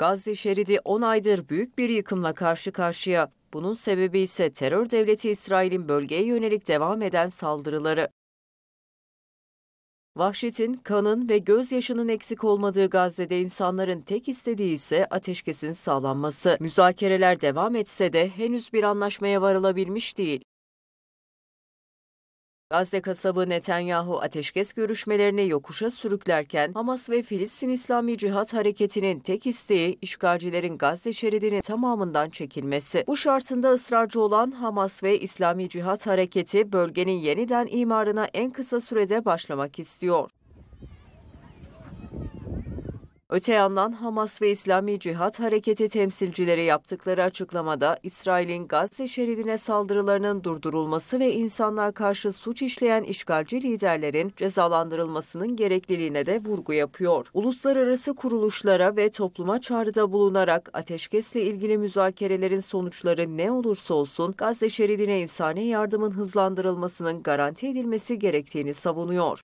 Gazze şeridi 10 aydır büyük bir yıkımla karşı karşıya. Bunun sebebi ise terör devleti İsrail'in bölgeye yönelik devam eden saldırıları. Vahşetin, kanın ve gözyaşının eksik olmadığı Gazze'de insanların tek istediği ise ateşkesin sağlanması. Müzakereler devam etse de henüz bir anlaşmaya varılabilmiş değil. Gazze kasabı Netanyahu ateşkes görüşmelerini yokuşa sürüklerken Hamas ve Filistin İslami Cihat Hareketi'nin tek isteği işgalcilerin Gazze şeridinin tamamından çekilmesi. Bu şartında ısrarcı olan Hamas ve İslami Cihat Hareketi bölgenin yeniden imarına en kısa sürede başlamak istiyor. Öte yandan Hamas ve İslami Cihat Hareketi temsilcileri yaptıkları açıklamada İsrail'in Gazze şeridine saldırılarının durdurulması ve insanlığa karşı suç işleyen işgalci liderlerin cezalandırılmasının gerekliliğine de vurgu yapıyor. Uluslararası kuruluşlara ve topluma çağrıda bulunarak ateşkesle ilgili müzakerelerin sonuçları ne olursa olsun Gazze şeridine insani yardımın hızlandırılmasının garanti edilmesi gerektiğini savunuyor.